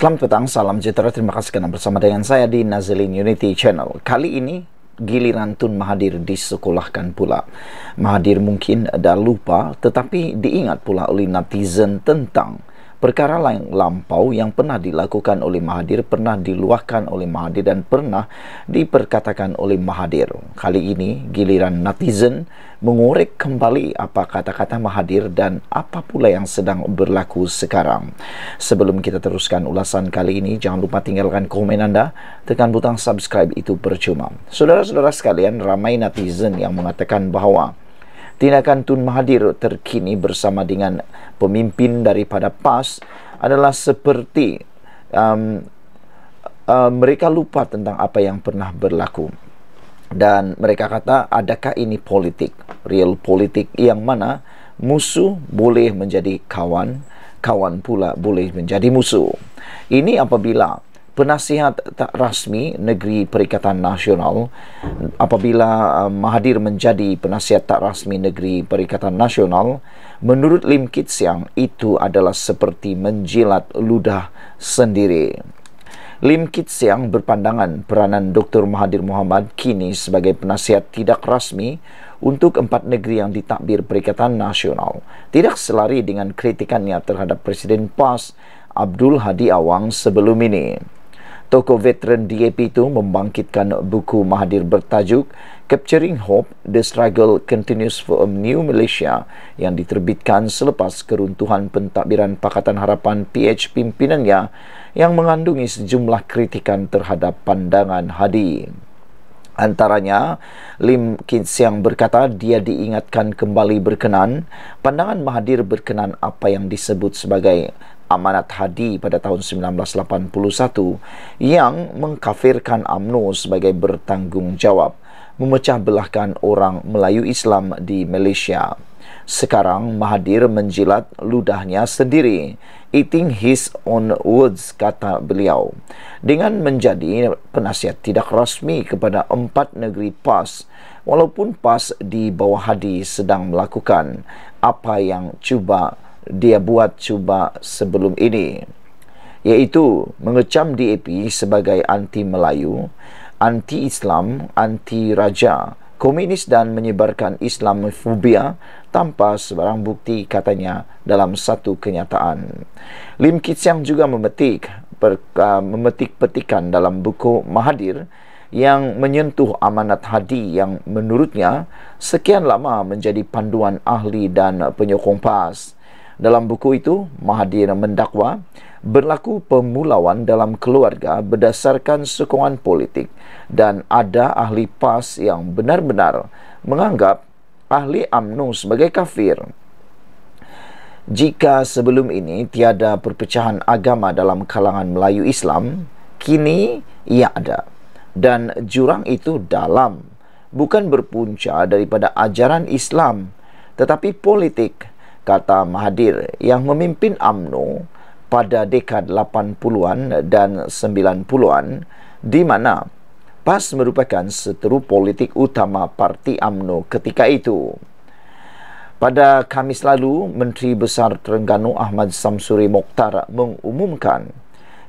Selamat petang, salam sejahtera. Terima kasih kerana bersama dengan saya di Nazilin Unity Channel. Kali ini, giliran Tun Mahathir disekolahkan pula. Mahadir mungkin dah lupa tetapi diingat pula oleh netizen tentang perkara lain lampau yang pernah dilakukan oleh Mahadir, pernah diluahkan oleh Mahadir dan pernah diperkatakan oleh Mahadir. Kali ini, giliran netizen mengorek kembali apa kata-kata Mahadir dan apa pula yang sedang berlaku sekarang. Sebelum kita teruskan ulasan kali ini, jangan lupa tinggalkan komen anda, tekan butang subscribe itu percuma. Saudara-saudara sekalian, ramai netizen yang mengatakan bahawa tindakan Tun Mahathir terkini bersama dengan pemimpin daripada PAS adalah seperti um, Uh, mereka lupa tentang apa yang pernah berlaku dan mereka kata adakah ini politik real politik yang mana musuh boleh menjadi kawan kawan pula boleh menjadi musuh ini apabila penasihat tak rasmi negeri perikatan nasional apabila Mahathir um, menjadi penasihat tak rasmi negeri perikatan nasional menurut Lim Kitsiang itu adalah seperti menjilat ludah sendiri Lim Kit Siang berpandangan peranan Dr. Mahathir Mohamad kini sebagai penasihat tidak rasmi untuk empat negeri yang ditakbir Perikatan Nasional tidak selari dengan kritikannya terhadap Presiden PAS Abdul Hadi Awang sebelum ini. Tokoh veteran DAP itu membangkitkan buku Mahathir bertajuk Capturing Hope, The Struggle Continues for a New Malaysia yang diterbitkan selepas keruntuhan pentadbiran Pakatan Harapan PH pimpinannya yang mengandungi sejumlah kritikan terhadap pandangan Hadi. Antaranya, Lim Kit Siang berkata dia diingatkan kembali berkenan pandangan Mahathir berkenan apa yang disebut sebagai amanat Hadi pada tahun 1981 yang mengkafirkan AMNO sebagai bertanggungjawab memecah belahkan orang Melayu Islam di Malaysia. Sekarang Mahathir menjilat ludahnya sendiri. Eating his own words, kata beliau. Dengan menjadi penasihat tidak rasmi kepada empat negeri PAS, walaupun PAS di bawah hadi sedang melakukan apa yang cuba dia buat cuba sebelum ini, iaitu mengecam DAP sebagai anti-Melayu, anti-Islam, anti-raja, komunis dan menyebarkan Islamofobia tanpa sebarang bukti katanya dalam satu kenyataan. Lim Kit Siang juga memetik per, uh, memetik petikan dalam buku Mahadir yang menyentuh amanat hadi yang menurutnya sekian lama menjadi panduan ahli dan penyokong PAS dalam buku itu Mahathir mendakwa berlaku pemulawan dalam keluarga berdasarkan sokongan politik dan ada ahli PAS yang benar-benar menganggap ahli UMNO sebagai kafir. Jika sebelum ini tiada perpecahan agama dalam kalangan Melayu Islam, kini ia ada. Dan jurang itu dalam, bukan berpunca daripada ajaran Islam, tetapi politik kata Mahathir yang memimpin AMNO pada dekad 80-an dan 90-an di mana PAS merupakan seteru politik utama parti AMNO ketika itu. Pada Kamis lalu, Menteri Besar Terengganu Ahmad Samsuri Mokhtar mengumumkan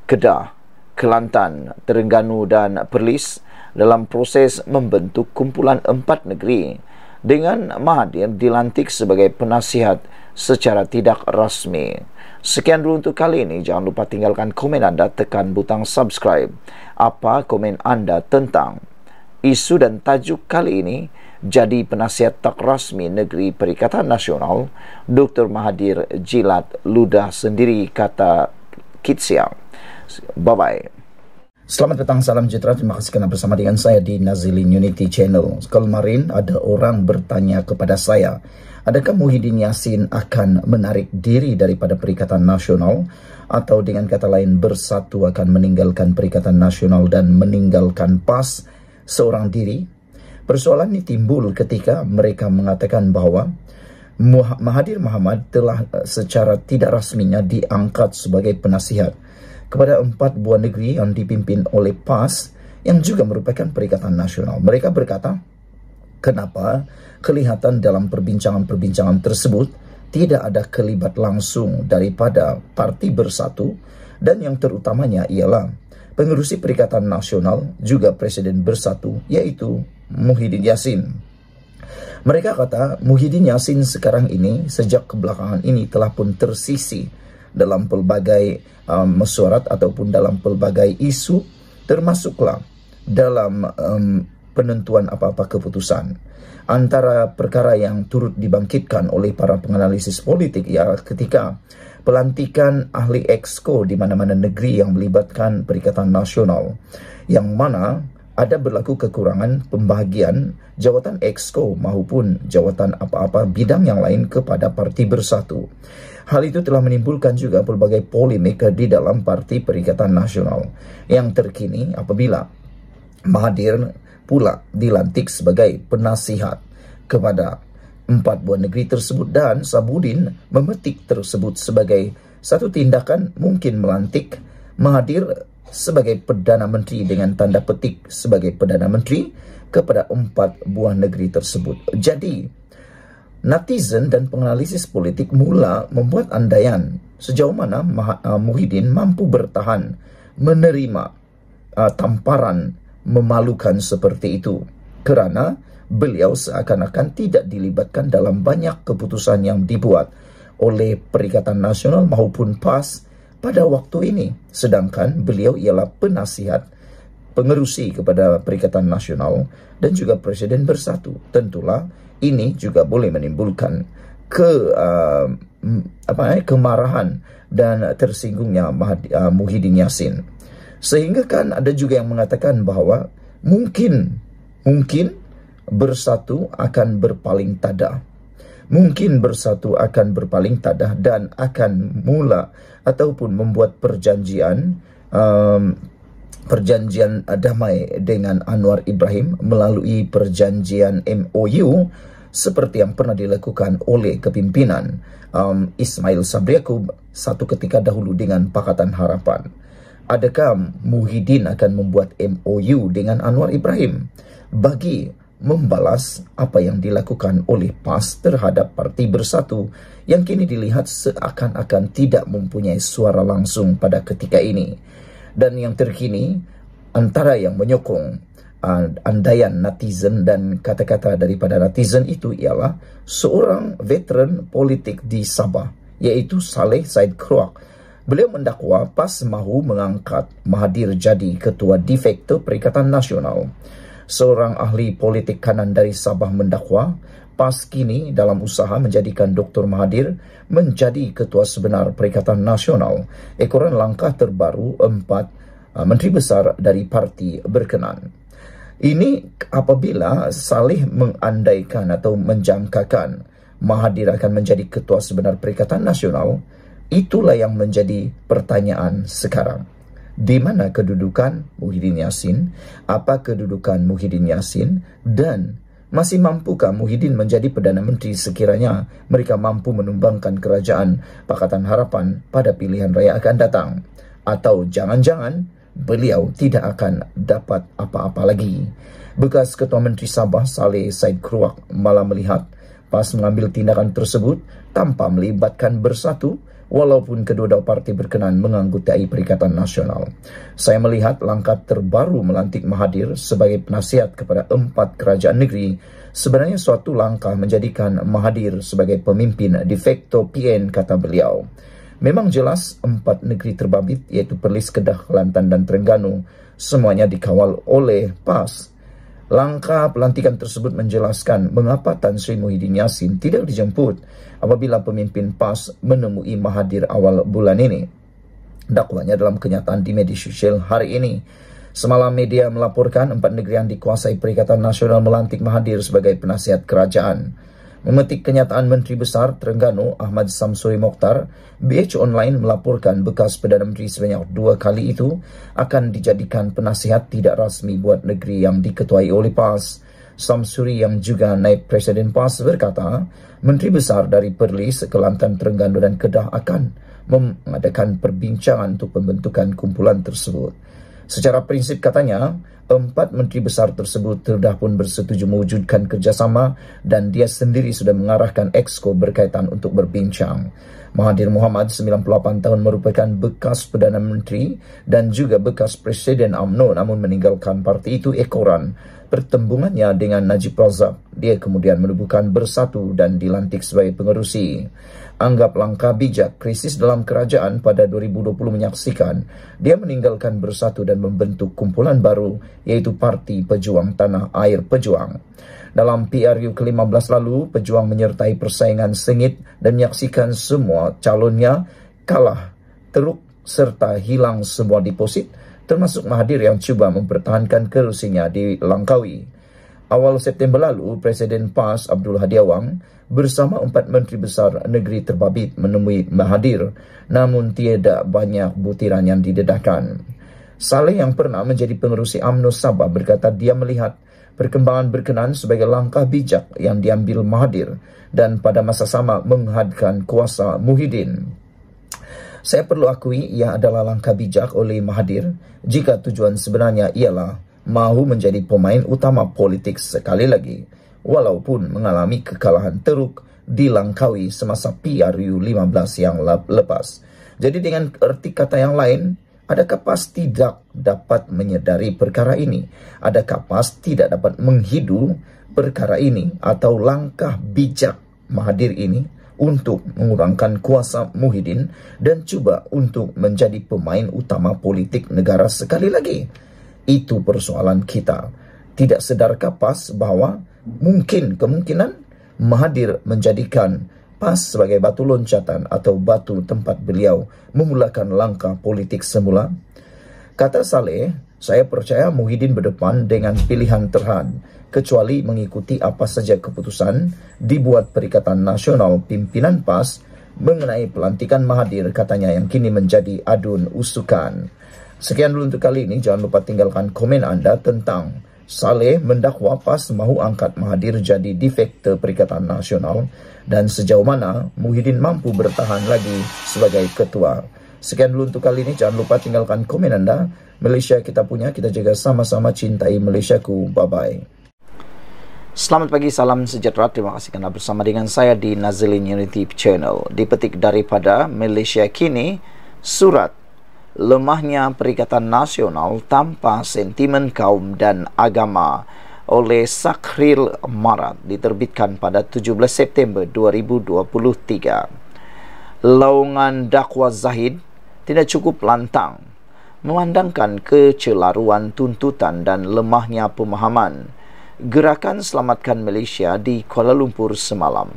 Kedah, Kelantan, Terengganu dan Perlis dalam proses membentuk kumpulan empat negeri dengan Mahdi yang dilantik sebagai penasihat secara tidak rasmi. Sekian dulu untuk kali ini. Jangan lupa tinggalkan komen anda, tekan butang subscribe. Apa komen anda tentang isu dan tajuk kali ini? Jadi penasihat tak rasmi negeri Perikatan Nasional, Dr. Mahadir Jilat Ludah sendiri kata Kitsiang. Bye-bye. Selamat petang, salam sejahtera. Terima kasih kerana bersama dengan saya di Nazilin Unity Channel. Kemarin ada orang bertanya kepada saya, adakah Muhyiddin Yassin akan menarik diri daripada Perikatan Nasional atau dengan kata lain bersatu akan meninggalkan Perikatan Nasional dan meninggalkan PAS seorang diri? Persoalan ini timbul ketika mereka mengatakan bahawa Mahathir Muhammad telah eh, secara tidak rasminya diangkat sebagai penasihat. kepada empat buah negeri yang dipimpin oleh PAS yang juga merupakan Perikatan Nasional. Mereka berkata, kenapa kelihatan dalam perbincangan-perbincangan tersebut tidak ada kelibat langsung daripada Parti Bersatu dan yang terutamanya ialah pengurusi Perikatan Nasional juga Presiden Bersatu yaitu Muhyiddin Yassin. Mereka kata Muhyiddin Yassin sekarang ini sejak kebelakangan ini telah pun tersisi dalam pelbagai um, mesyuarat ataupun dalam pelbagai isu termasuklah dalam um, penentuan apa-apa keputusan. Antara perkara yang turut dibangkitkan oleh para penganalisis politik ialah ketika pelantikan ahli exco di mana-mana negeri yang melibatkan Perikatan Nasional yang mana ada berlaku kekurangan pembahagian jawatan exco maupun jawatan apa-apa bidang yang lain kepada parti bersatu. Hal itu telah menimbulkan juga berbagai polemik di dalam Parti Perikatan Nasional yang terkini apabila Mahathir pula dilantik sebagai penasihat kepada empat buah negeri tersebut dan Sabudin memetik tersebut sebagai satu tindakan mungkin melantik Mahathir sebagai Perdana Menteri dengan tanda petik sebagai Perdana Menteri kepada empat buah negeri tersebut. Jadi, Netizen dan penganalisis politik mula membuat andaian sejauh mana Mah- uh, Muhyiddin mampu bertahan menerima uh, tamparan memalukan seperti itu kerana beliau seakan-akan tidak dilibatkan dalam banyak keputusan yang dibuat oleh Perikatan Nasional maupun PAS pada waktu ini sedangkan beliau ialah penasihat pengerusi kepada Perikatan Nasional dan juga Presiden Bersatu tentulah ini juga boleh menimbulkan ke uh, apa eh, kemarahan dan tersinggungnya uh, Muhyiddin Yassin. Sehingga kan ada juga yang mengatakan bahawa mungkin mungkin bersatu akan berpaling tada, Mungkin bersatu akan berpaling tada dan akan mula ataupun membuat perjanjian um, perjanjian damai dengan Anwar Ibrahim melalui perjanjian MOU seperti yang pernah dilakukan oleh kepimpinan um, Ismail Sabri Yaakob satu ketika dahulu dengan Pakatan Harapan. Adakah Muhyiddin akan membuat MOU dengan Anwar Ibrahim bagi membalas apa yang dilakukan oleh PAS terhadap Parti Bersatu yang kini dilihat seakan-akan tidak mempunyai suara langsung pada ketika ini dan yang terkini antara yang menyokong uh, andaian netizen dan kata-kata daripada netizen itu ialah seorang veteran politik di Sabah iaitu Saleh Said Kruak. Beliau mendakwa PAS mahu mengangkat Mahathir jadi ketua defector Perikatan Nasional. Seorang ahli politik kanan dari Sabah mendakwa Pas kini dalam usaha menjadikan Dr. Mahathir menjadi ketua sebenar Perikatan Nasional. Ekoran langkah terbaru empat uh, menteri besar dari parti berkenan. Ini apabila Salih mengandaikan atau menjangkakan Mahathir akan menjadi ketua sebenar Perikatan Nasional, itulah yang menjadi pertanyaan sekarang. Di mana kedudukan Muhyiddin Yassin? Apa kedudukan Muhyiddin Yassin? Dan masih mampukah Muhyiddin menjadi Perdana Menteri sekiranya mereka mampu menumbangkan kerajaan Pakatan Harapan pada pilihan raya akan datang? Atau jangan-jangan beliau tidak akan dapat apa-apa lagi? Bekas Ketua Menteri Sabah Saleh Said Kruak malah melihat PAS mengambil tindakan tersebut tanpa melibatkan bersatu walaupun kedua-dua parti berkenan menganggutai Perikatan Nasional. Saya melihat langkah terbaru melantik Mahathir sebagai penasihat kepada empat kerajaan negeri sebenarnya suatu langkah menjadikan Mahathir sebagai pemimpin de facto PN kata beliau. Memang jelas empat negeri terbabit iaitu Perlis, Kedah, Kelantan dan Terengganu semuanya dikawal oleh PAS. Langkah pelantikan tersebut menjelaskan mengapa Tan Sri Muhyiddin Yassin tidak dijemput apabila pemimpin PAS menemui Mahathir awal bulan ini. Dakwanya dalam kenyataan di media sosial hari ini. Semalam media melaporkan empat negeri yang dikuasai Perikatan Nasional melantik Mahathir sebagai penasihat kerajaan. Memetik kenyataan Menteri Besar Terengganu Ahmad Samsuri Mokhtar, BH Online melaporkan bekas Perdana Menteri sebanyak dua kali itu akan dijadikan penasihat tidak rasmi buat negeri yang diketuai oleh PAS. Samsuri yang juga naib Presiden PAS berkata, Menteri Besar dari Perlis, Kelantan, Terengganu dan Kedah akan mengadakan perbincangan untuk pembentukan kumpulan tersebut. Secara prinsip katanya, empat menteri besar tersebut terdah pun bersetuju mewujudkan kerjasama dan dia sendiri sudah mengarahkan exco berkaitan untuk berbincang. Mahathir Muhammad, 98 tahun, merupakan bekas Perdana Menteri dan juga bekas Presiden UMNO namun meninggalkan parti itu ekoran pertembungannya dengan Najib Razak, dia kemudian menubuhkan bersatu dan dilantik sebagai pengerusi. Anggap langkah bijak krisis dalam kerajaan pada 2020 menyaksikan, dia meninggalkan bersatu dan membentuk kumpulan baru yaitu Parti Pejuang Tanah Air Pejuang. Dalam PRU ke-15 lalu, Pejuang menyertai persaingan sengit dan menyaksikan semua calonnya kalah, teruk serta hilang semua deposit termasuk Mahathir yang cuba mempertahankan kerusinya di Langkawi. Awal September lalu, Presiden PAS Abdul Hadi Awang bersama empat menteri besar negeri terbabit menemui Mahathir namun tiada banyak butiran yang didedahkan. Saleh yang pernah menjadi pengerusi UMNO Sabah berkata dia melihat perkembangan berkenan sebagai langkah bijak yang diambil Mahathir dan pada masa sama menghadkan kuasa Muhyiddin. Saya perlu akui ia adalah langkah bijak oleh Mahathir jika tujuan sebenarnya ialah mahu menjadi pemain utama politik sekali lagi walaupun mengalami kekalahan teruk di Langkawi semasa PRU 15 yang lepas. Jadi dengan erti kata yang lain, adakah PAS tidak dapat menyedari perkara ini? Adakah PAS tidak dapat menghidu perkara ini atau langkah bijak Mahathir ini? untuk mengurangkan kuasa Muhyiddin dan cuba untuk menjadi pemain utama politik negara sekali lagi. Itu persoalan kita. Tidak sedar kapas bahawa mungkin kemungkinan Mahathir menjadikan PAS sebagai batu loncatan atau batu tempat beliau memulakan langkah politik semula? Kata Saleh, saya percaya Muhyiddin berdepan dengan pilihan terhad kecuali mengikuti apa saja keputusan dibuat Perikatan Nasional Pimpinan PAS mengenai pelantikan Mahathir katanya yang kini menjadi adun usukan. Sekian dulu untuk kali ini, jangan lupa tinggalkan komen anda tentang Saleh mendakwa PAS mahu angkat Mahathir jadi defekter Perikatan Nasional dan sejauh mana Muhyiddin mampu bertahan lagi sebagai ketua. Sekian dulu untuk kali ini, jangan lupa tinggalkan komen anda. Malaysia kita punya, kita jaga sama-sama cintai Malaysia ku. Bye-bye. Selamat pagi, salam sejahtera. Terima kasih kerana bersama dengan saya di Nazilin Unity Channel. Dipetik daripada Malaysia Kini, surat Lemahnya Perikatan Nasional Tanpa Sentimen Kaum dan Agama oleh Sakhril Marat diterbitkan pada 17 September 2023. Laungan dakwa Zahid tidak cukup lantang memandangkan kecelaruan tuntutan dan lemahnya pemahaman gerakan selamatkan Malaysia di Kuala Lumpur semalam.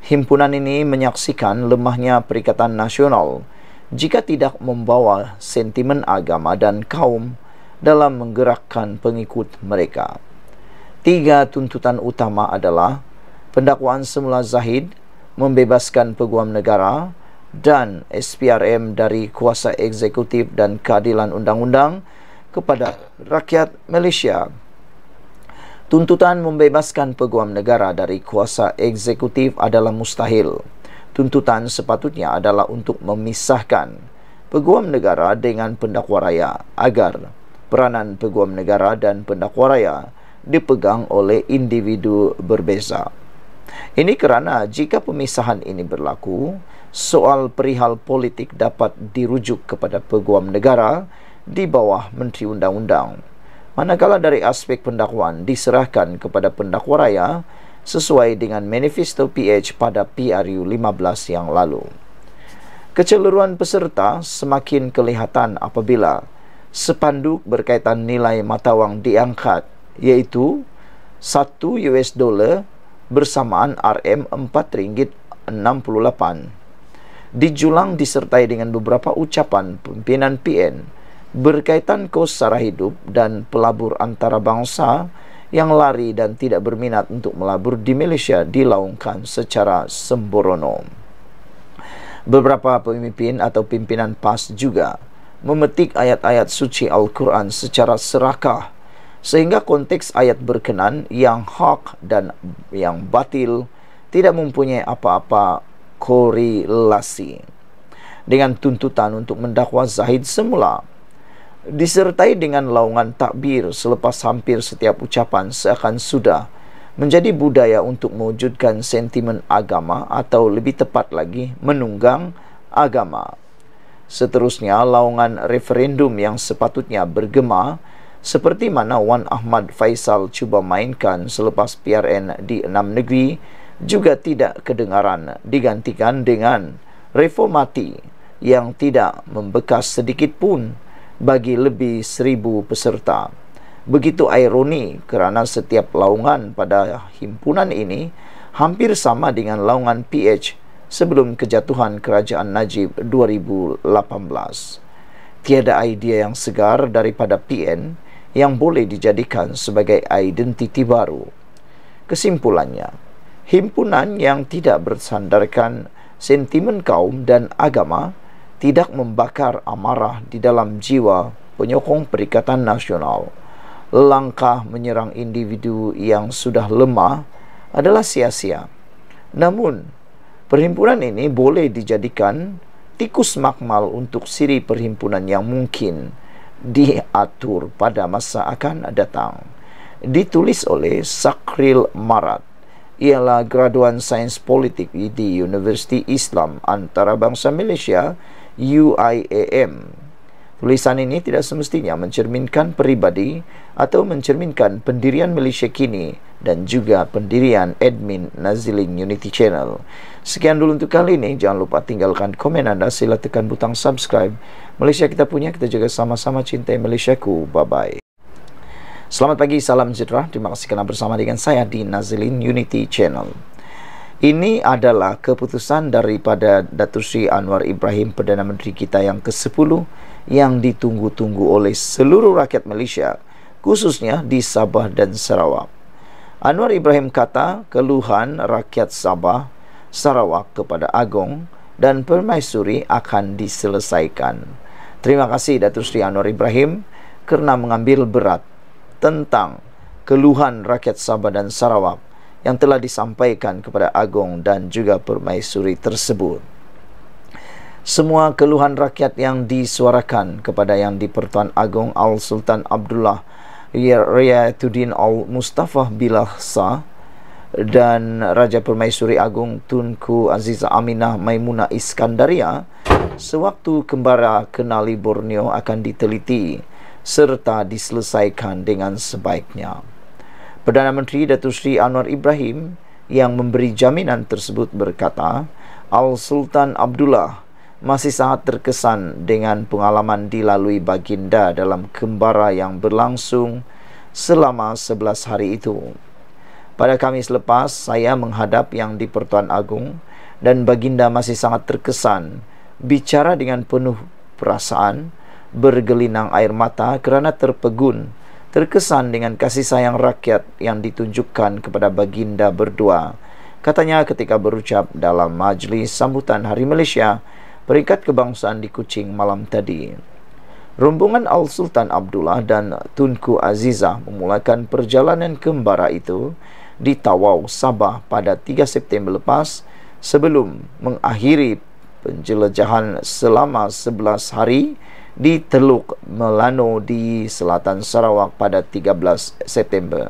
Himpunan ini menyaksikan lemahnya Perikatan Nasional jika tidak membawa sentimen agama dan kaum dalam menggerakkan pengikut mereka. Tiga tuntutan utama adalah pendakwaan semula Zahid membebaskan peguam negara dan SPRM dari kuasa eksekutif dan keadilan undang-undang kepada rakyat Malaysia. Tuntutan membebaskan peguam negara dari kuasa eksekutif adalah mustahil. Tuntutan sepatutnya adalah untuk memisahkan peguam negara dengan pendakwa raya agar peranan peguam negara dan pendakwa raya dipegang oleh individu berbeza. Ini kerana jika pemisahan ini berlaku, soal perihal politik dapat dirujuk kepada peguam negara di bawah Menteri Undang-Undang. Manakala dari aspek pendakwaan diserahkan kepada pendakwa raya sesuai dengan manifesto PH pada PRU 15 yang lalu. Keceluruhan peserta semakin kelihatan apabila sepanduk berkaitan nilai mata wang diangkat iaitu 1 US dollar bersamaan RM4 ringgit 68 dijulang disertai dengan beberapa ucapan pimpinan PN berkaitan kos sara hidup dan pelabur antara bangsa yang lari dan tidak berminat untuk melabur di Malaysia dilaungkan secara sembrono. Beberapa pemimpin atau pimpinan PAS juga memetik ayat-ayat suci Al-Quran secara serakah sehingga konteks ayat berkenan yang hak dan yang batil tidak mempunyai apa-apa korelasi. Dengan tuntutan untuk mendakwa Zahid semula, disertai dengan laungan takbir selepas hampir setiap ucapan seakan sudah menjadi budaya untuk mewujudkan sentimen agama atau lebih tepat lagi menunggang agama. Seterusnya, laungan referendum yang sepatutnya bergema seperti mana Wan Ahmad Faisal cuba mainkan selepas PRN di enam negeri juga tidak kedengaran digantikan dengan reformati yang tidak membekas sedikit pun bagi lebih seribu peserta. Begitu ironi kerana setiap laungan pada himpunan ini hampir sama dengan laungan PH sebelum kejatuhan kerajaan Najib 2018. Tiada idea yang segar daripada PN yang boleh dijadikan sebagai identiti baru. Kesimpulannya, himpunan yang tidak bersandarkan sentimen kaum dan agama tidak membakar amarah di dalam jiwa penyokong Perikatan Nasional. Langkah menyerang individu yang sudah lemah adalah sia-sia. Namun, perhimpunan ini boleh dijadikan tikus makmal untuk siri perhimpunan yang mungkin diatur pada masa akan datang. Ditulis oleh Sakril Marat, ialah graduan sains politik di Universiti Islam Antarabangsa Malaysia UIAM. Tulisan ini tidak semestinya mencerminkan peribadi atau mencerminkan pendirian Malaysia kini dan juga pendirian admin Nazilin Unity Channel. Sekian dulu untuk kali ini. Jangan lupa tinggalkan komen anda. Sila tekan butang subscribe. Malaysia kita punya, kita juga sama-sama cintai Malaysia ku. Bye-bye. Selamat pagi, salam sejahtera. Terima kasih kerana bersama dengan saya di Nazilin Unity Channel. Ini adalah keputusan daripada Datuk Sri Anwar Ibrahim Perdana Menteri kita yang ke-10 yang ditunggu-tunggu oleh seluruh rakyat Malaysia khususnya di Sabah dan Sarawak. Anwar Ibrahim kata keluhan rakyat Sabah, Sarawak kepada Agong dan Permaisuri akan diselesaikan. Terima kasih Datuk Sri Anwar Ibrahim kerana mengambil berat tentang keluhan rakyat Sabah dan Sarawak yang telah disampaikan kepada Agong dan juga permaisuri tersebut. Semua keluhan rakyat yang disuarakan kepada yang dipertuan Agong Al Sultan Abdullah Riyatuddin Al Mustafa Bilah Sah dan Raja Permaisuri Agong Tunku Aziza Aminah Maimuna Iskandaria sewaktu kembara kenali Borneo akan diteliti serta diselesaikan dengan sebaiknya. Perdana Menteri Datuk Seri Anwar Ibrahim yang memberi jaminan tersebut berkata, Al Sultan Abdullah masih sangat terkesan dengan pengalaman dilalui baginda dalam kembara yang berlangsung selama 11 hari itu. Pada Kamis lepas, saya menghadap yang di Pertuan Agung dan baginda masih sangat terkesan bicara dengan penuh perasaan bergelinang air mata kerana terpegun terkesan dengan kasih sayang rakyat yang ditunjukkan kepada baginda berdua. Katanya ketika berucap dalam majlis sambutan Hari Malaysia, peringkat kebangsaan di Kuching malam tadi. Rombongan Al-Sultan Abdullah dan Tunku Azizah memulakan perjalanan kembara itu di Tawau, Sabah pada 3 September lepas sebelum mengakhiri penjelajahan selama 11 hari di Teluk Melano di Selatan Sarawak pada 13 September.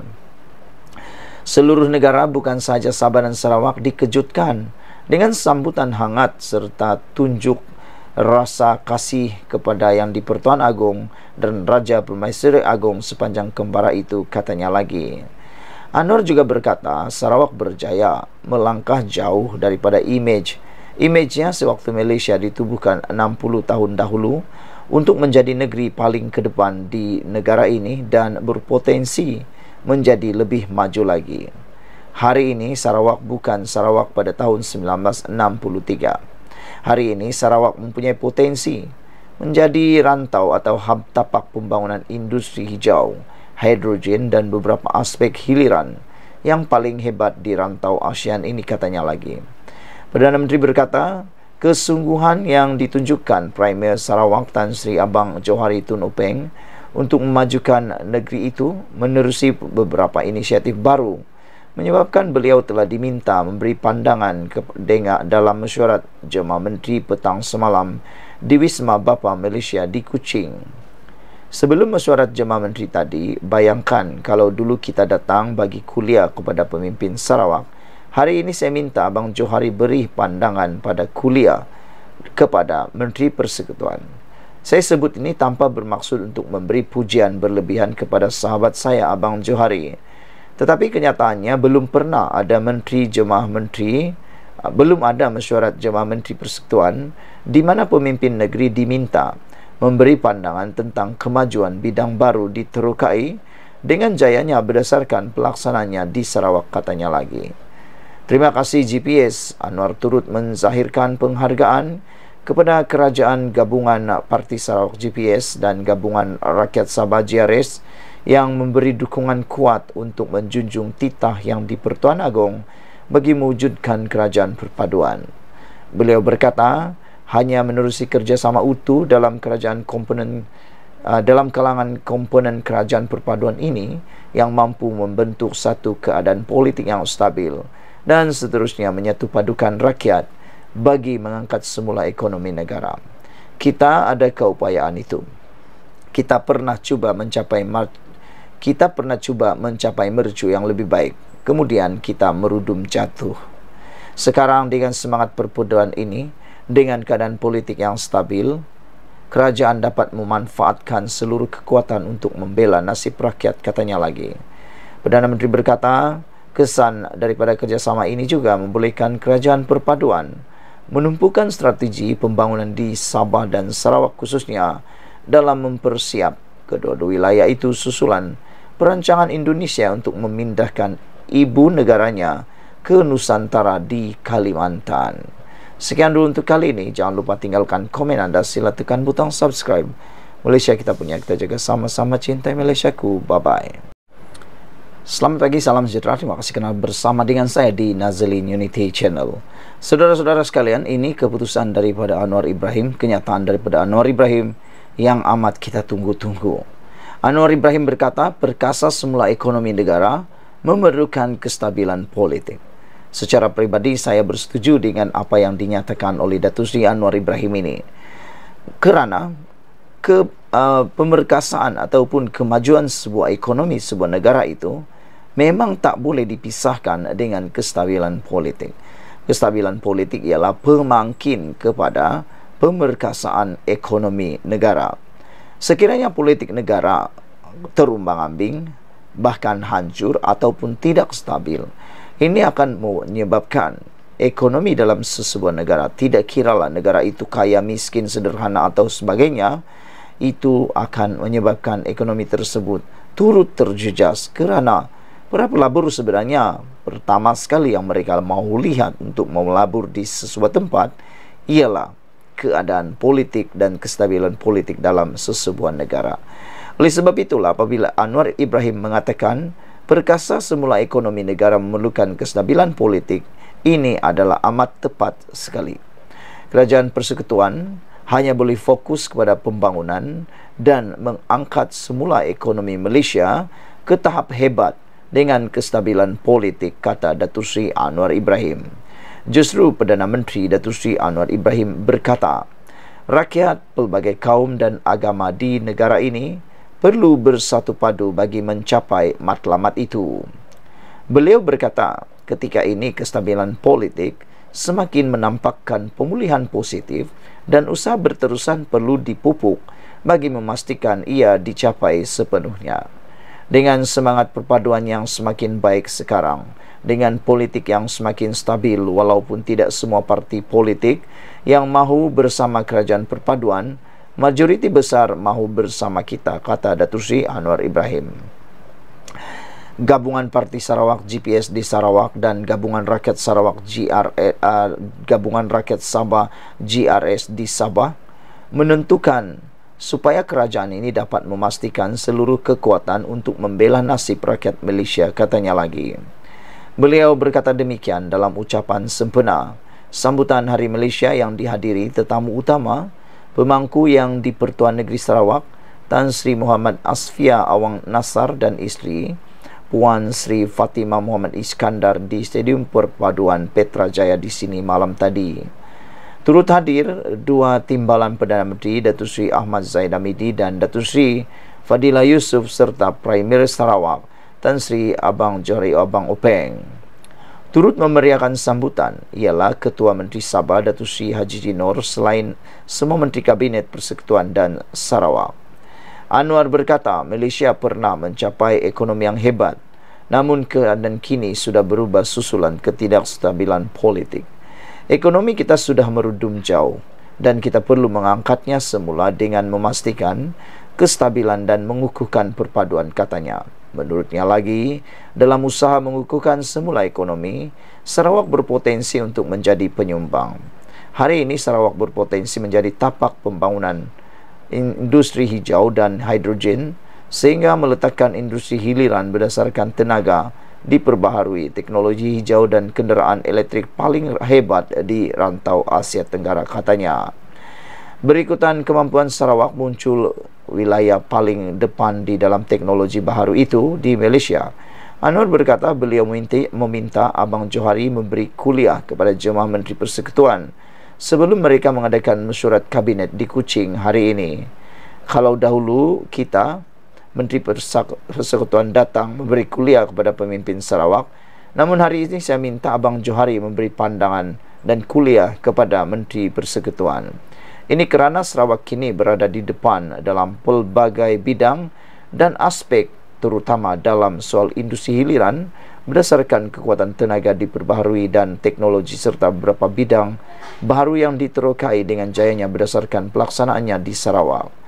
Seluruh negara bukan sahaja Sabah dan Sarawak dikejutkan dengan sambutan hangat serta tunjuk rasa kasih kepada Yang di-Pertuan Agong dan Raja Permaisuri Agong sepanjang kembara itu katanya lagi. Anwar juga berkata Sarawak berjaya melangkah jauh daripada image. Imejnya sewaktu Malaysia ditubuhkan 60 tahun dahulu untuk menjadi negeri paling ke depan di negara ini dan berpotensi menjadi lebih maju lagi. Hari ini Sarawak bukan Sarawak pada tahun 1963. Hari ini Sarawak mempunyai potensi menjadi rantau atau hub tapak pembangunan industri hijau, hidrogen dan beberapa aspek hiliran yang paling hebat di rantau ASEAN ini katanya lagi. Perdana Menteri berkata, kesungguhan yang ditunjukkan Premier Sarawak Tan Sri Abang Johari Tun Openg untuk memajukan negeri itu menerusi beberapa inisiatif baru menyebabkan beliau telah diminta memberi pandangan dengan dalam mesyuarat Jemaah Menteri petang semalam di Wisma Bapa Malaysia di Kuching. Sebelum mesyuarat Jemaah Menteri tadi, bayangkan kalau dulu kita datang bagi kuliah kepada pemimpin Sarawak, Hari ini saya minta Abang Johari beri pandangan pada kuliah kepada Menteri Persekutuan. Saya sebut ini tanpa bermaksud untuk memberi pujian berlebihan kepada sahabat saya Abang Johari. Tetapi kenyataannya belum pernah ada Menteri Jemaah Menteri, belum ada mesyuarat Jemaah Menteri Persekutuan di mana pemimpin negeri diminta memberi pandangan tentang kemajuan bidang baru di Terukai dengan jayanya berdasarkan pelaksananya di Sarawak katanya lagi. Terima kasih GPS Anwar turut menzahirkan penghargaan kepada Kerajaan Gabungan Parti Sarawak GPS dan Gabungan Rakyat Sabah GRS yang memberi dukungan kuat untuk menjunjung titah yang di-Pertuan Agong bagi mewujudkan kerajaan perpaduan. Beliau berkata, hanya menerusi kerjasama utuh dalam kerajaan komponen uh, dalam kalangan komponen kerajaan perpaduan ini yang mampu membentuk satu keadaan politik yang stabil dan seterusnya menyatu padukan rakyat bagi mengangkat semula ekonomi negara. Kita ada keupayaan itu. Kita pernah cuba mencapai mar- kita pernah cuba mencapai mercu yang lebih baik. Kemudian kita merudum jatuh. Sekarang dengan semangat perpaduan ini, dengan keadaan politik yang stabil, kerajaan dapat memanfaatkan seluruh kekuatan untuk membela nasib rakyat katanya lagi. Perdana Menteri berkata, Kesan daripada kerjasama ini juga membolehkan kerajaan perpaduan menumpukan strategi pembangunan di Sabah dan Sarawak khususnya dalam mempersiap kedua-dua wilayah itu susulan perancangan Indonesia untuk memindahkan ibu negaranya ke Nusantara di Kalimantan. Sekian dulu untuk kali ini. Jangan lupa tinggalkan komen anda. Sila tekan butang subscribe. Malaysia kita punya. Kita jaga sama-sama cintai Malaysia ku. Bye-bye. Selamat pagi, salam sejahtera. Terima kasih kenal bersama dengan saya di Nazlin Unity Channel. Saudara-saudara sekalian, ini keputusan daripada Anwar Ibrahim, kenyataan daripada Anwar Ibrahim yang amat kita tunggu-tunggu. Anwar Ibrahim berkata, perkasa semula ekonomi negara memerlukan kestabilan politik. Secara pribadi, saya bersetuju dengan apa yang dinyatakan oleh Datuk Sri Anwar Ibrahim ini. Kerana ke uh, pemerkasaan ataupun kemajuan sebuah ekonomi sebuah negara itu memang tak boleh dipisahkan dengan kestabilan politik. Kestabilan politik ialah pemangkin kepada pemerkasaan ekonomi negara. Sekiranya politik negara terumbang ambing, bahkan hancur ataupun tidak stabil, ini akan menyebabkan ekonomi dalam sesebuah negara, tidak kiralah negara itu kaya, miskin, sederhana atau sebagainya, itu akan menyebabkan ekonomi tersebut turut terjejas kerana Berapa labur sebenarnya? Pertama sekali yang mereka mau lihat untuk mau labur di sesuatu tempat ialah keadaan politik dan kestabilan politik dalam sesebuah negara. Oleh sebab itulah apabila Anwar Ibrahim mengatakan perkasa semula ekonomi negara memerlukan kestabilan politik, ini adalah amat tepat sekali. Kerajaan Persekutuan hanya boleh fokus kepada pembangunan dan mengangkat semula ekonomi Malaysia ke tahap hebat dengan kestabilan politik kata Datuk Sri Anwar Ibrahim. Justru Perdana Menteri Datuk Sri Anwar Ibrahim berkata, rakyat pelbagai kaum dan agama di negara ini perlu bersatu padu bagi mencapai matlamat itu. Beliau berkata, ketika ini kestabilan politik semakin menampakkan pemulihan positif dan usaha berterusan perlu dipupuk bagi memastikan ia dicapai sepenuhnya dengan semangat perpaduan yang semakin baik sekarang dengan politik yang semakin stabil walaupun tidak semua parti politik yang mahu bersama kerajaan perpaduan majoriti besar mahu bersama kita kata Datuk Sri Anwar Ibrahim Gabungan Parti Sarawak GPS di Sarawak dan Gabungan Rakyat Sarawak GRS, uh, Gabungan Rakyat Sabah GRS di Sabah menentukan supaya kerajaan ini dapat memastikan seluruh kekuatan untuk membela nasib rakyat Malaysia katanya lagi. Beliau berkata demikian dalam ucapan sempena sambutan Hari Malaysia yang dihadiri tetamu utama pemangku yang di Pertuan Negeri Sarawak Tan Sri Muhammad Asfia Awang Nasar dan isteri Puan Sri Fatimah Muhammad Iskandar di Stadium Perpaduan Petra Jaya di sini malam tadi. Turut hadir dua timbalan Perdana Menteri Datuk Sri Ahmad Zaid Hamidi dan Datuk Sri Fadila Yusuf serta Premier Sarawak Tan Sri Abang Jori Abang Openg. Turut memeriahkan sambutan ialah Ketua Menteri Sabah Datuk Sri Haji Dinor selain semua Menteri Kabinet Persekutuan dan Sarawak. Anwar berkata Malaysia pernah mencapai ekonomi yang hebat namun keadaan kini sudah berubah susulan ketidakstabilan politik. Ekonomi kita sudah merudum jauh dan kita perlu mengangkatnya semula dengan memastikan kestabilan dan mengukuhkan perpaduan katanya. Menurutnya lagi, dalam usaha mengukuhkan semula ekonomi, Sarawak berpotensi untuk menjadi penyumbang. Hari ini Sarawak berpotensi menjadi tapak pembangunan industri hijau dan hidrogen sehingga meletakkan industri hiliran berdasarkan tenaga diperbaharui teknologi hijau dan kenderaan elektrik paling hebat di rantau Asia Tenggara katanya. Berikutan kemampuan Sarawak muncul wilayah paling depan di dalam teknologi baharu itu di Malaysia. Anwar berkata beliau meminta, meminta Abang Johari memberi kuliah kepada jemaah Menteri Persekutuan sebelum mereka mengadakan mesyuarat kabinet di Kuching hari ini. Kalau dahulu kita Menteri Persekutuan datang memberi kuliah kepada pemimpin Sarawak. Namun hari ini saya minta Abang Johari memberi pandangan dan kuliah kepada Menteri Persekutuan. Ini kerana Sarawak kini berada di depan dalam pelbagai bidang dan aspek terutama dalam soal industri hiliran berdasarkan kekuatan tenaga diperbaharui dan teknologi serta beberapa bidang baru yang diterokai dengan jayanya berdasarkan pelaksanaannya di Sarawak.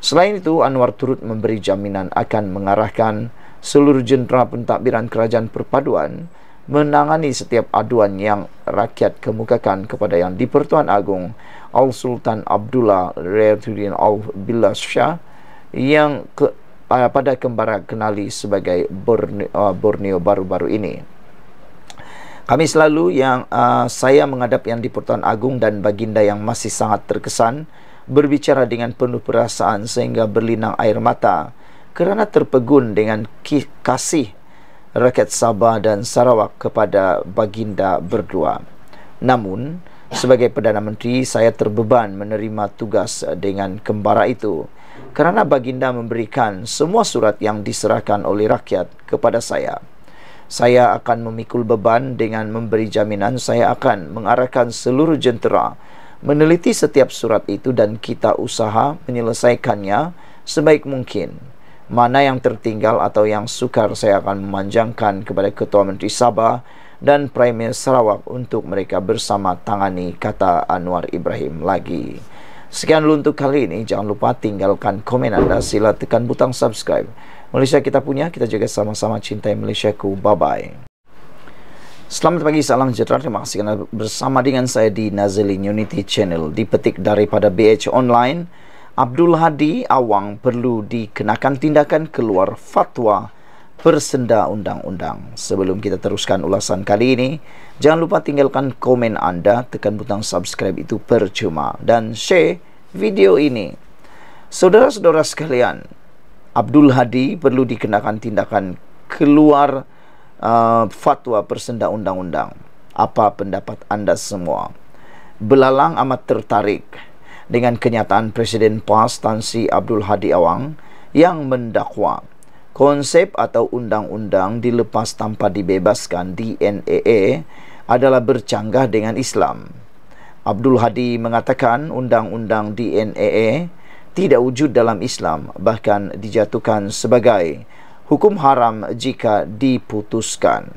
Selain itu, Anwar turut memberi jaminan akan mengarahkan seluruh jentera pentadbiran kerajaan perpaduan menangani setiap aduan yang rakyat kemukakan kepada Yang Dipertuan Agong Al Sultan Abdullah Rehuddin Al Billah Shah yang ke, ah, pada kembara kenali sebagai Borneo, ah, Borneo baru-baru ini. Kami selalu yang uh, saya menghadap Yang Dipertuan Agung dan Baginda yang masih sangat terkesan berbicara dengan penuh perasaan sehingga berlinang air mata kerana terpegun dengan kasih rakyat Sabah dan Sarawak kepada baginda berdua. Namun, sebagai Perdana Menteri, saya terbeban menerima tugas dengan kembara itu kerana baginda memberikan semua surat yang diserahkan oleh rakyat kepada saya. Saya akan memikul beban dengan memberi jaminan saya akan mengarahkan seluruh jentera meneliti setiap surat itu dan kita usaha menyelesaikannya sebaik mungkin. Mana yang tertinggal atau yang sukar saya akan memanjangkan kepada Ketua Menteri Sabah dan Prime Minister Sarawak untuk mereka bersama tangani kata Anwar Ibrahim lagi. Sekian dulu untuk kali ini. Jangan lupa tinggalkan komen anda. Sila tekan butang subscribe. Malaysia kita punya, kita jaga sama-sama cintai Malaysia ku. Bye-bye. Selamat pagi, salam sejahtera. Terima kasih kerana bersama dengan saya di Nazilin Unity Channel. Dipetik daripada BH Online, Abdul Hadi Awang perlu dikenakan tindakan keluar fatwa persenda undang-undang. Sebelum kita teruskan ulasan kali ini, jangan lupa tinggalkan komen anda, tekan butang subscribe itu percuma, dan share video ini. Saudara-saudara sekalian, Abdul Hadi perlu dikenakan tindakan keluar fatwa uh, fatwa persenda undang-undang. Apa pendapat anda semua? Belalang amat tertarik dengan kenyataan Presiden PAS Tan Sri Abdul Hadi Awang yang mendakwa konsep atau undang-undang dilepas tanpa dibebaskan di NAA adalah bercanggah dengan Islam. Abdul Hadi mengatakan undang-undang DNAE tidak wujud dalam Islam bahkan dijatuhkan sebagai hukum haram jika diputuskan.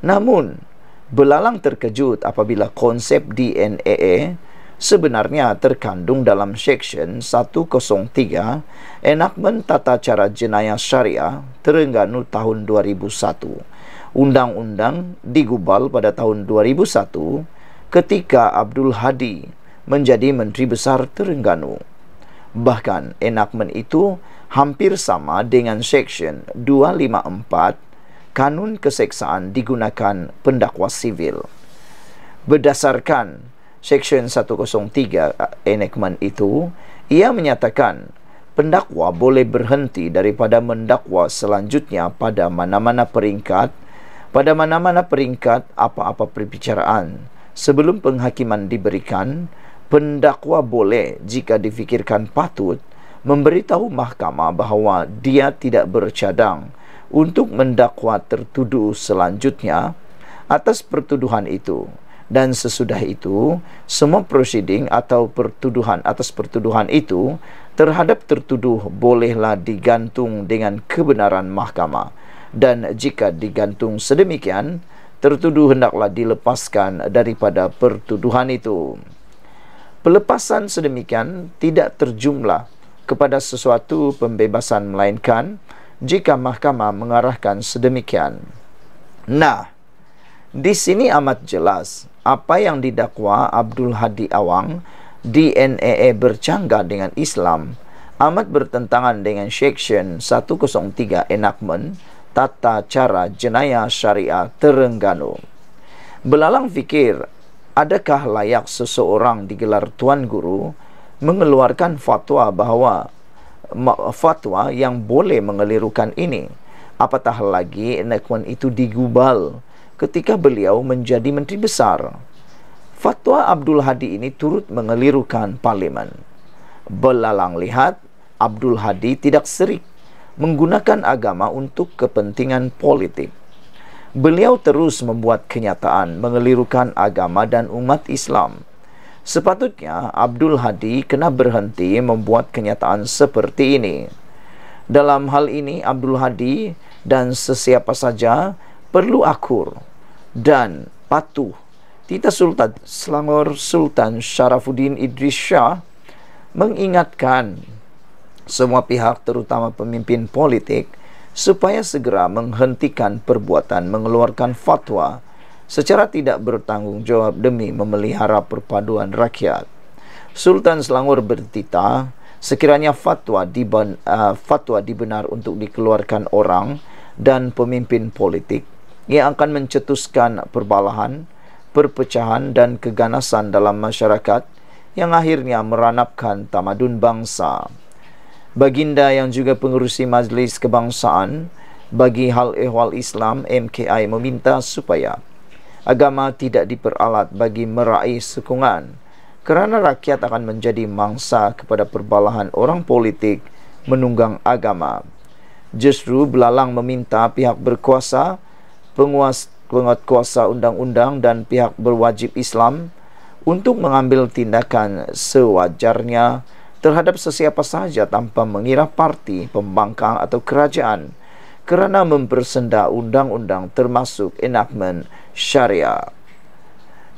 Namun, belalang terkejut apabila konsep DNAE sebenarnya terkandung dalam Seksyen 103 Enakmen Tata Cara Jenayah Syariah Terengganu tahun 2001. Undang-undang digubal pada tahun 2001 ketika Abdul Hadi menjadi Menteri Besar Terengganu. Bahkan enakmen itu hampir sama dengan seksyen 254 Kanun Keseksaan Digunakan Pendakwa Sivil. Berdasarkan seksyen 103 enakmen itu, ia menyatakan pendakwa boleh berhenti daripada mendakwa selanjutnya pada mana-mana peringkat pada mana-mana peringkat apa-apa perbicaraan sebelum penghakiman diberikan pendakwa boleh jika difikirkan patut memberitahu mahkamah bahawa dia tidak bercadang untuk mendakwa tertuduh selanjutnya atas pertuduhan itu dan sesudah itu semua proceeding atau pertuduhan atas pertuduhan itu terhadap tertuduh bolehlah digantung dengan kebenaran mahkamah dan jika digantung sedemikian tertuduh hendaklah dilepaskan daripada pertuduhan itu pelepasan sedemikian tidak terjumlah kepada sesuatu pembebasan melainkan jika mahkamah mengarahkan sedemikian. Nah, di sini amat jelas apa yang didakwa Abdul Hadi Awang di NEE bercanggah dengan Islam amat bertentangan dengan Section 103 Enactment Tata Cara Jenayah Syariah Terengganu. Belalang fikir adakah layak seseorang digelar tuan guru mengeluarkan fatwa bahawa fatwa yang boleh mengelirukan ini apatah lagi nekwan itu digubal ketika beliau menjadi menteri besar fatwa Abdul Hadi ini turut mengelirukan parlimen belalang lihat Abdul Hadi tidak serik menggunakan agama untuk kepentingan politik beliau terus membuat kenyataan mengelirukan agama dan umat Islam. Sepatutnya Abdul Hadi kena berhenti membuat kenyataan seperti ini. Dalam hal ini Abdul Hadi dan sesiapa saja perlu akur dan patuh. Tita Sultan Selangor Sultan Syarafuddin Idris Shah mengingatkan semua pihak terutama pemimpin politik supaya segera menghentikan perbuatan mengeluarkan fatwa secara tidak bertanggungjawab demi memelihara perpaduan rakyat. Sultan Selangor bertitah sekiranya fatwa, diben, uh, fatwa dibenar untuk dikeluarkan orang dan pemimpin politik, ia akan mencetuskan perbalahan, perpecahan dan keganasan dalam masyarakat yang akhirnya meranapkan tamadun bangsa baginda yang juga pengurusi Majlis Kebangsaan bagi Hal Ehwal Islam MKI meminta supaya agama tidak diperalat bagi meraih sokongan kerana rakyat akan menjadi mangsa kepada perbalahan orang politik menunggang agama. Justru Belalang meminta pihak berkuasa, penguas, penguat kuasa undang-undang dan pihak berwajib Islam untuk mengambil tindakan sewajarnya terhadap sesiapa sahaja tanpa mengira parti, pembangkang atau kerajaan kerana mempersenda undang-undang termasuk Enakmen syariah.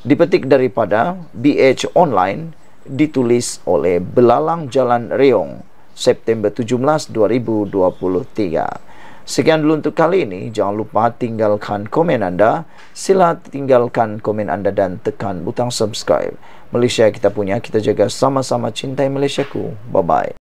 Dipetik daripada BH Online ditulis oleh Belalang Jalan Reong September 17, 2023. Sekian dulu untuk kali ini. Jangan lupa tinggalkan komen anda. Sila tinggalkan komen anda dan tekan butang subscribe. Malaysia kita punya. Kita jaga sama-sama cintai Malaysia ku. Bye-bye.